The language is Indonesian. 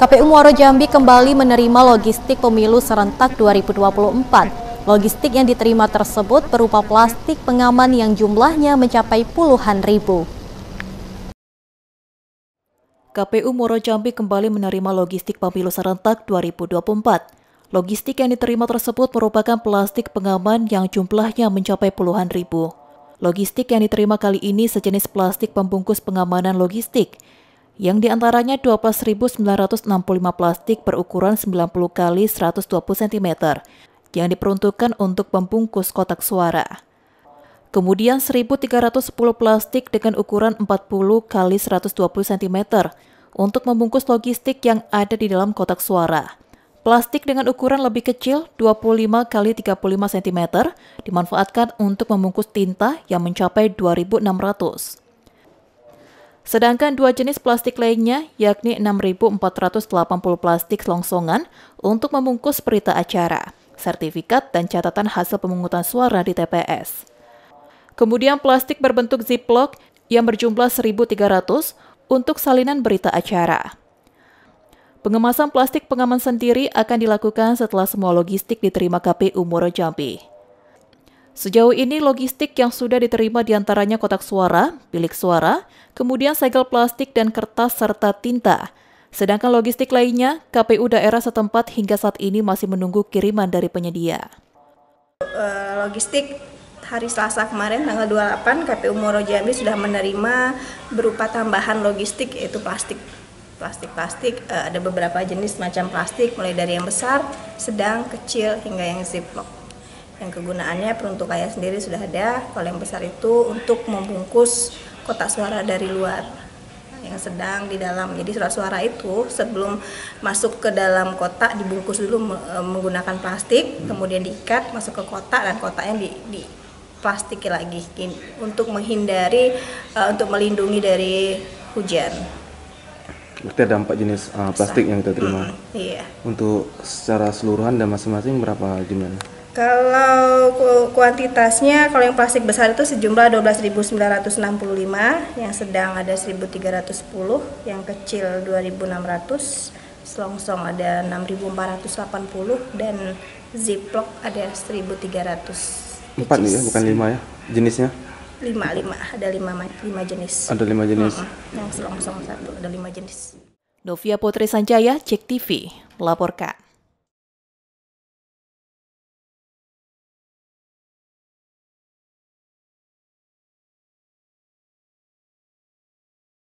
KPU Muaro Jambi kembali menerima logistik pemilu serentak 2024. Logistik yang diterima tersebut berupa plastik pengaman yang jumlahnya mencapai puluhan ribu. KPU Muaro Jambi kembali menerima logistik pemilu serentak 2024. Logistik yang diterima tersebut merupakan plastik pengaman yang jumlahnya mencapai puluhan ribu. Logistik yang diterima kali ini sejenis plastik pembungkus pengamanan logistik yang diantaranya 12.965 plastik berukuran 90 kali 120 cm yang diperuntukkan untuk membungkus kotak suara. Kemudian 1.310 plastik dengan ukuran 40 kali 120 cm untuk membungkus logistik yang ada di dalam kotak suara. Plastik dengan ukuran lebih kecil 25 kali 35 cm dimanfaatkan untuk membungkus tinta yang mencapai 2600. Sedangkan dua jenis plastik lainnya, yakni 6.480 plastik longsongan untuk membungkus berita acara, sertifikat, dan catatan hasil pemungutan suara di TPS. Kemudian plastik berbentuk ziplock yang berjumlah 1.300 untuk salinan berita acara. Pengemasan plastik pengaman sendiri akan dilakukan setelah semua logistik diterima KPU Moro Jambi. Sejauh ini logistik yang sudah diterima diantaranya kotak suara, bilik suara, kemudian segel plastik dan kertas serta tinta. Sedangkan logistik lainnya, KPU daerah setempat hingga saat ini masih menunggu kiriman dari penyedia. Eh, logistik hari Selasa kemarin tanggal 28 KPU Moro Jambi sudah menerima berupa tambahan logistik yaitu plastik plastik-plastik eh, ada beberapa jenis macam plastik mulai dari yang besar, sedang, kecil hingga yang ziplock yang kegunaannya peruntuk kaya sendiri sudah ada kalau yang besar itu untuk membungkus kotak suara dari luar yang sedang di dalam jadi surat suara itu sebelum masuk ke dalam kotak dibungkus dulu e, menggunakan plastik hmm. kemudian diikat masuk ke kotak dan kotaknya di, di plastik lagi untuk menghindari uh, untuk melindungi dari hujan Berarti ada jenis uh, plastik yang kita terima. Hmm, iya. Untuk secara seluruhan dan masing-masing berapa jumlahnya? Kalau kuantitasnya, kalau yang plastik besar itu sejumlah 12.965, yang sedang ada 1.310, yang kecil 2.600, selongsong ada 6.480, dan ziplock ada 1.300. Empat ya, bukan lima ya jenisnya? Lima, lima. Ada lima, lima jenis. Ada lima jenis? Hmm, yang selongsong satu, ada lima jenis. Novia Putri Sanjaya, Cek TV, melaporkan.